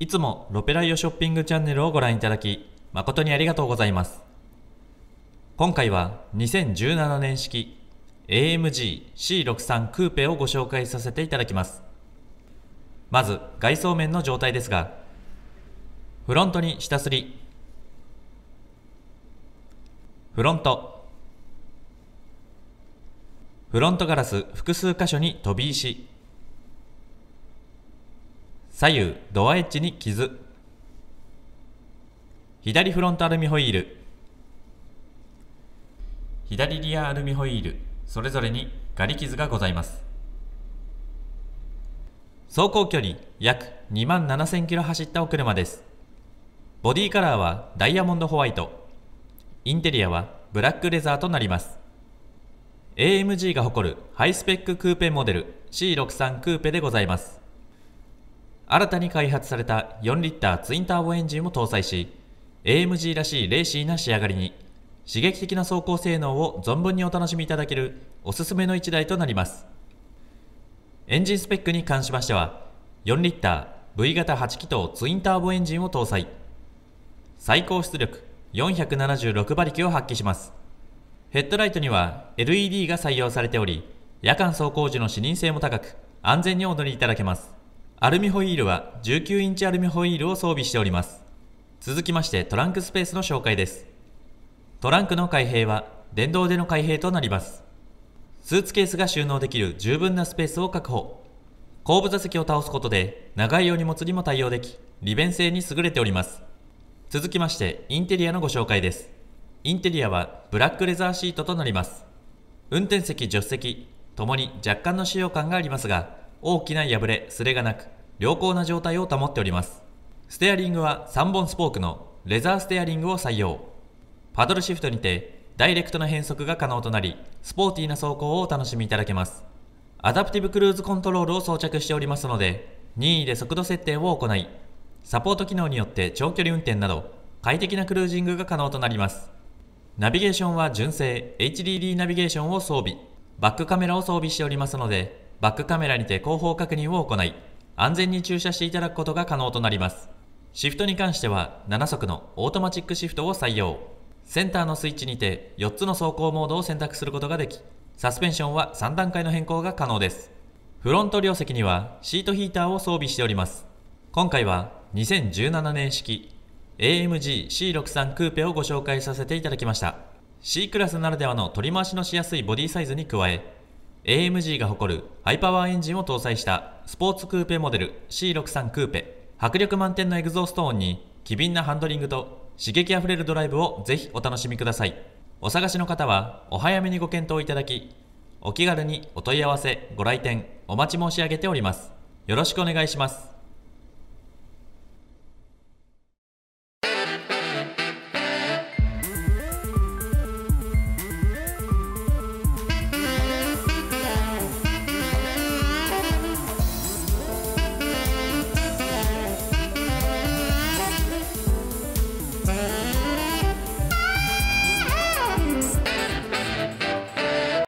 いつもロペライオショッピングチャンネルをご覧いただき、誠にありがとうございます。今回は2017年式 AMG C63 クーペをご紹介させていただきます。まず外装面の状態ですが、フロントに下すり、フロント、フロントガラス複数箇所に飛び石、左右ドアエッジに傷左フロントアルミホイール左リアアルミホイールそれぞれにガリ傷がございます走行距離約2万7000キロ走ったお車ですボディカラーはダイヤモンドホワイトインテリアはブラックレザーとなります AMG が誇るハイスペッククーペモデル C63 クーペでございます新たに開発された4リッターツインターボエンジンも搭載し、AMG らしいレーシーな仕上がりに、刺激的な走行性能を存分にお楽しみいただけるおすすめの1台となります。エンジンスペックに関しましては、4リッター V 型8気筒ツインターボエンジンを搭載。最高出力476馬力を発揮します。ヘッドライトには LED が採用されており、夜間走行時の視認性も高く、安全にお乗りいただけます。アルミホイールは19インチアルミホイールを装備しております。続きましてトランクスペースの紹介です。トランクの開閉は電動での開閉となります。スーツケースが収納できる十分なスペースを確保。後部座席を倒すことで長いお荷物にも対応でき、利便性に優れております。続きましてインテリアのご紹介です。インテリアはブラックレザーシートとなります。運転席、助手席ともに若干の使用感がありますが、大きな破れ、すれがなく、良好な状態を保っております。ステアリングは3本スポークのレザーステアリングを採用。パドルシフトにて、ダイレクトな変速が可能となり、スポーティーな走行をお楽しみいただけます。アダプティブクルーズコントロールを装着しておりますので、任意で速度設定を行い、サポート機能によって長距離運転など、快適なクルージングが可能となります。ナビゲーションは純正 HDD ナビゲーションを装備、バックカメラを装備しておりますので、バックカメラにて後方確認を行い、安全に駐車していただくことが可能となります。シフトに関しては7速のオートマチックシフトを採用。センターのスイッチにて4つの走行モードを選択することができ、サスペンションは3段階の変更が可能です。フロント両席にはシートヒーターを装備しております。今回は2017年式 AMG C63 クーペをご紹介させていただきました。C クラスならではの取り回しのしやすいボディサイズに加え、AMG が誇るハイパワーエンジンを搭載したスポーツクーペモデル C63 クーペ迫力満点のエグゾーストーンに機敏なハンドリングと刺激あふれるドライブをぜひお楽しみくださいお探しの方はお早めにご検討いただきお気軽にお問い合わせご来店お待ち申し上げておりますよろしくお願いします